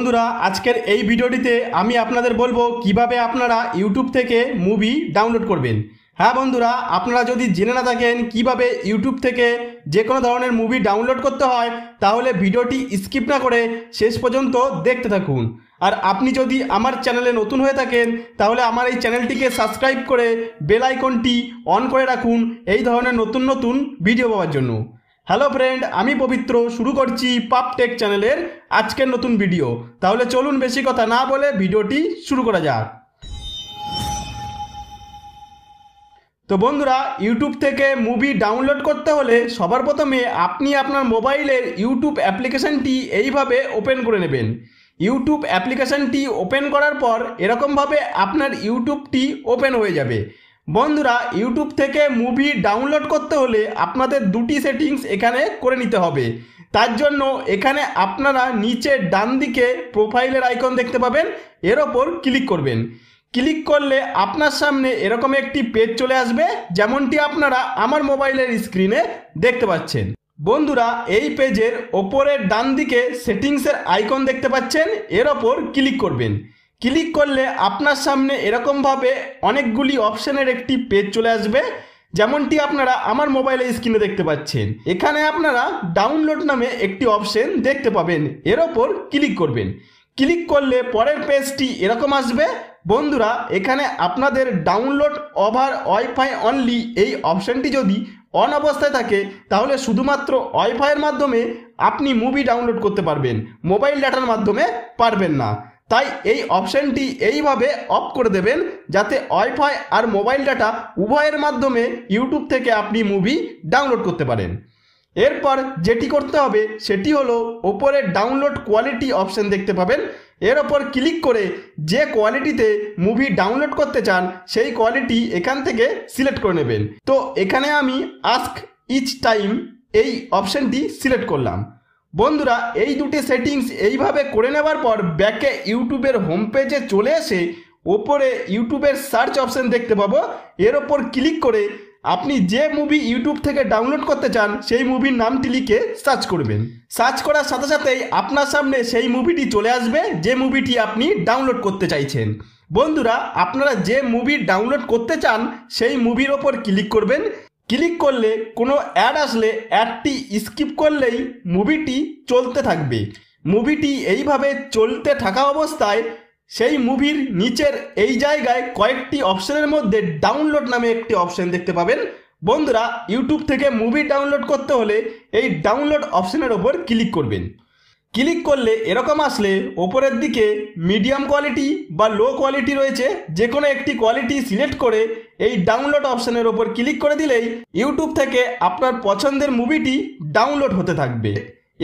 বন্ধুরা আজকের এই ভিডিওটিতে আমি আপনাদের বলবো কিভাবে আপনারা ইউটিউব থেকে মুভি ডাউনলোড করবেন হ্যাঁ বন্ধুরা আপনারা যদি জেনে না থাকেন কিভাবে ইউটিউব থেকে যে কোনো ধরনের মুভি ডাউনলোড করতে হয় তাহলে ভিডিওটি স্কিপ না করে শেষ পর্যন্ত দেখতে থাকুন আর আপনি যদি আমার চ্যানেলে নতুন হয়ে থাকেন তাহলে আমার এই চ্যানেলটিকে সাবস্ক্রাইব করে বেল আইকনটি অন করে রাখুন এই ধরনের নতুন নতুন ভিডিও পাওয়ার জন্য হ্যালো ফ্রেন্ড আমি পবিত্র শুরু করছি পাপটেক চ্যানেলের আজকের নতুন ভিডিও তাহলে চলুন বেশি কথা না বলে ভিডিওটি শুরু করা যাক তো বন্ধুরা ইউটিউব থেকে মুভি ডাউনলোড করতে হলে সবার প্রথমে আপনি আপনার মোবাইলের ইউটিউব অ্যাপ্লিকেশানটি এইভাবে ওপেন করে নেবেন ইউটিউব অ্যাপ্লিকেশানটি ওপেন করার পর এরকমভাবে আপনার ইউটিউবটি ওপেন হয়ে যাবে বন্ধুরা ইউটিউব থেকে মুভি ডাউনলোড করতে হলে আপনাদের দুটি সেটিংস এখানে করে নিতে হবে তার জন্য এখানে আপনারা নিচে ডান দিকে প্রোফাইলের আইকন দেখতে পাবেন এর ওপর ক্লিক করবেন ক্লিক করলে আপনার সামনে এরকম একটি পেজ চলে আসবে যেমনটি আপনারা আমার মোবাইলের স্ক্রিনে দেখতে পাচ্ছেন বন্ধুরা এই পেজের ওপরের ডান দিকে সেটিংসের আইকন দেখতে পাচ্ছেন এর ওপর ক্লিক করবেন ক্লিক করলে আপনার সামনে এরকমভাবে অনেকগুলি অপশানের একটি পেজ চলে আসবে যেমনটি আপনারা আমার মোবাইলের স্ক্রিনে দেখতে পাচ্ছেন এখানে আপনারা ডাউনলোড নামে একটি অপশন দেখতে পাবেন এর ওপর ক্লিক করবেন ক্লিক করলে পরের পেজটি এরকম আসবে বন্ধুরা এখানে আপনাদের ডাউনলোড ওভার ওয়াইফাই অনলি এই অপশানটি যদি অন অবস্থায় থাকে তাহলে শুধুমাত্র ওয়াইফাইয়ের মাধ্যমে আপনি মুভি ডাউনলোড করতে পারবেন মোবাইল ডাটার মাধ্যমে পারবেন না তাই এই অপশানটি এইভাবে অফ করে দেবেন যাতে ওয়াইফাই আর মোবাইল ডাটা উভয়ের মাধ্যমে ইউটিউব থেকে আপনি মুভি ডাউনলোড করতে পারেন এরপর যেটি করতে হবে সেটি হলো ওপরে ডাউনলোড কোয়ালিটি অপশান দেখতে পাবেন এর ওপর ক্লিক করে যে কোয়ালিটিতে মুভি ডাউনলোড করতে চান সেই কোয়ালিটি এখান থেকে সিলেক্ট করে নেবেন তো এখানে আমি আস্ক ইচ টাইম এই অপশানটি সিলেক্ট করলাম বন্ধুরা এই দুটি সেটিংস এইভাবে করে নেওয়ার পর ব্যাকে ইউটিউবের হোম পেজে চলে এসে ওপরে ইউটিউবের সার্চ অপশন দেখতে পাবো এর ওপর ক্লিক করে আপনি যে মুভি ইউটিউব থেকে ডাউনলোড করতে চান সেই মুভির নামটি লিখে সার্চ করবেন সার্চ করার সাথে সাথেই আপনার সামনে সেই মুভিটি চলে আসবে যে মুভিটি আপনি ডাউনলোড করতে চাইছেন বন্ধুরা আপনারা যে মুভি ডাউনলোড করতে চান সেই মুভির ওপর ক্লিক করবেন ক্লিক করলে কোনো অ্যাড আসলে অ্যাডটি স্কিপ করলেই মুভিটি চলতে থাকবে মুভিটি এইভাবে চলতে থাকা অবস্থায় সেই মুভির নিচের এই জায়গায় কয়েকটি অপশনের মধ্যে ডাউনলোড নামে একটি অপশন দেখতে পাবেন বন্ধুরা ইউটিউব থেকে মুভি ডাউনলোড করতে হলে এই ডাউনলোড অপশনের ওপর ক্লিক করবেন ক্লিক করলে এরকম আসলে ওপরের দিকে মিডিয়াম কোয়ালিটি বা লো কোয়ালিটি রয়েছে যে কোনো একটি কোয়ালিটি সিলেক্ট করে এই ডাউনলোড অপশনের ওপর ক্লিক করে দিলেই ইউটিউব থেকে আপনার পছন্দের মুভিটি ডাউনলোড হতে থাকবে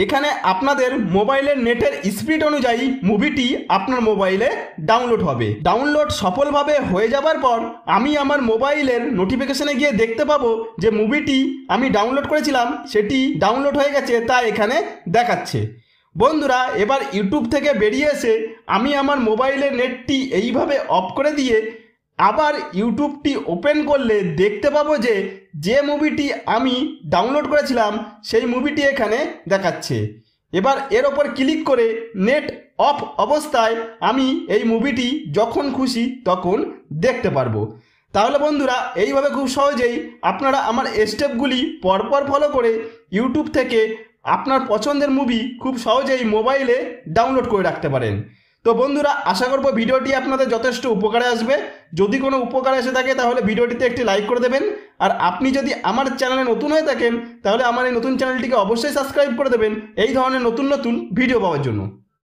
এখানে আপনাদের মোবাইলের নেটের স্পিড অনুযায়ী মুভিটি আপনার মোবাইলে ডাউনলোড হবে ডাউনলোড সফলভাবে হয়ে যাবার পর আমি আমার মোবাইলের নোটিফিকেশনে গিয়ে দেখতে পাবো যে মুভিটি আমি ডাউনলোড করেছিলাম সেটি ডাউনলোড হয়ে গেছে তা এখানে দেখাচ্ছে বন্ধুরা এবার ইউটিউব থেকে বেরিয়ে এসে আমি আমার মোবাইলের নেটটি এইভাবে অফ করে দিয়ে আবার ইউটিউবটি ওপেন করলে দেখতে পাবো যে যে মুভিটি আমি ডাউনলোড করেছিলাম সেই মুভিটি এখানে দেখাচ্ছে এবার এর ওপর ক্লিক করে নেট অফ অবস্থায় আমি এই মুভিটি যখন খুশি তখন দেখতে পারবো তাহলে বন্ধুরা এইভাবে খুব সহজেই আপনারা আমার স্টেপগুলি পরপর ফলো করে ইউটিউব থেকে আপনার পছন্দের মুভি খুব সহজেই মোবাইলে ডাউনলোড করে রাখতে পারেন তো বন্ধুরা আশা করব ভিডিওটি আপনাদের যথেষ্ট উপকারে আসবে যদি কোনো উপকার এসে থাকে তাহলে ভিডিওটিতে একটি লাইক করে দেবেন আর আপনি যদি আমার চ্যানেলে নতুন হয়ে থাকেন তাহলে আমার এই নতুন চ্যানেলটিকে অবশ্যই সাবস্ক্রাইব করে দেবেন এই ধরনের নতুন নতুন ভিডিও পাওয়ার জন্য